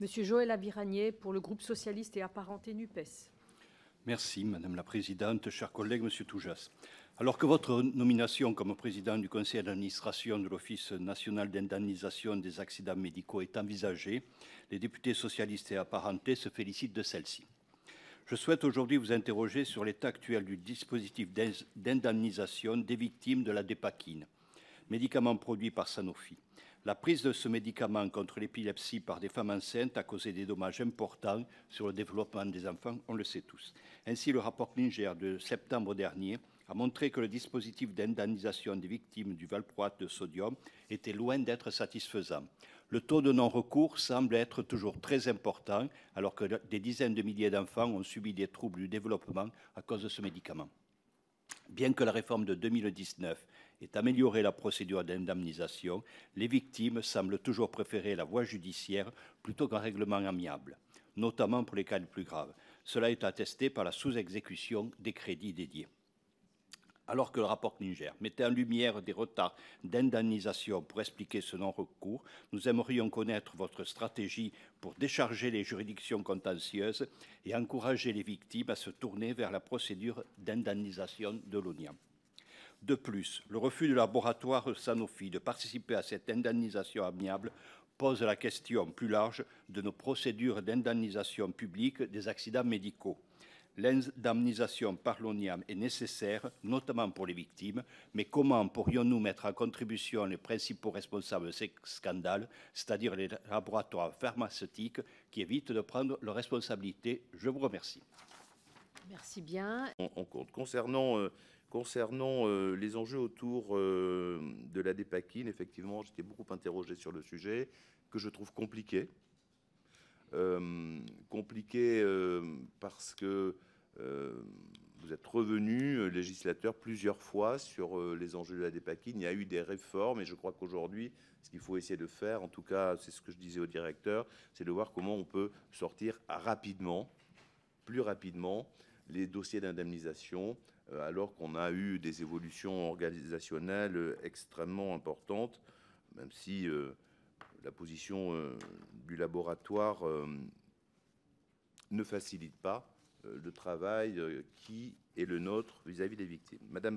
Monsieur Joël Aviragnet pour le groupe socialiste et apparenté NUPES. Merci, Madame la Présidente, chers collègues, Monsieur Toujas. Alors que votre nomination comme président du conseil d'administration de l'Office national d'indemnisation des accidents médicaux est envisagée, les députés socialistes et apparentés se félicitent de celle-ci. Je souhaite aujourd'hui vous interroger sur l'état actuel du dispositif d'indemnisation des victimes de la dépakine, médicament produit par Sanofi. La prise de ce médicament contre l'épilepsie par des femmes enceintes a causé des dommages importants sur le développement des enfants, on le sait tous. Ainsi, le rapport Klinger de septembre dernier a montré que le dispositif d'indemnisation des victimes du valproate de sodium était loin d'être satisfaisant. Le taux de non-recours semble être toujours très important, alors que des dizaines de milliers d'enfants ont subi des troubles du développement à cause de ce médicament. Bien que la réforme de 2019 est améliorer la procédure d'indemnisation, les victimes semblent toujours préférer la voie judiciaire plutôt qu'un règlement amiable, notamment pour les cas les plus graves. Cela est attesté par la sous-exécution des crédits dédiés. Alors que le rapport Niger mettait en lumière des retards d'indemnisation pour expliquer ce non-recours, nous aimerions connaître votre stratégie pour décharger les juridictions contentieuses et encourager les victimes à se tourner vers la procédure d'indemnisation de l'ONIA. De plus, le refus du laboratoire Sanofi de participer à cette indemnisation amiable pose la question plus large de nos procédures d'indemnisation publique des accidents médicaux. L'indemnisation par l'ONIAM est nécessaire, notamment pour les victimes, mais comment pourrions-nous mettre en contribution les principaux responsables de ces scandales, c'est-à-dire les laboratoires pharmaceutiques qui évitent de prendre leurs responsabilités Je vous remercie. Merci bien. On, Concernant euh, Concernant euh, les enjeux autour euh, de la dépakine, effectivement, j'étais beaucoup interrogé sur le sujet, que je trouve compliqué. Euh, compliqué parce que vous êtes revenu, législateur, plusieurs fois sur les enjeux de la dépakine. Il y a eu des réformes et je crois qu'aujourd'hui, ce qu'il faut essayer de faire, en tout cas, c'est ce que je disais au directeur, c'est de voir comment on peut sortir rapidement, plus rapidement, les dossiers d'indemnisation, euh, alors qu'on a eu des évolutions organisationnelles euh, extrêmement importantes, même si euh, la position du laboratoire ne facilite pas le travail qui est le nôtre vis-à-vis des victimes. Madame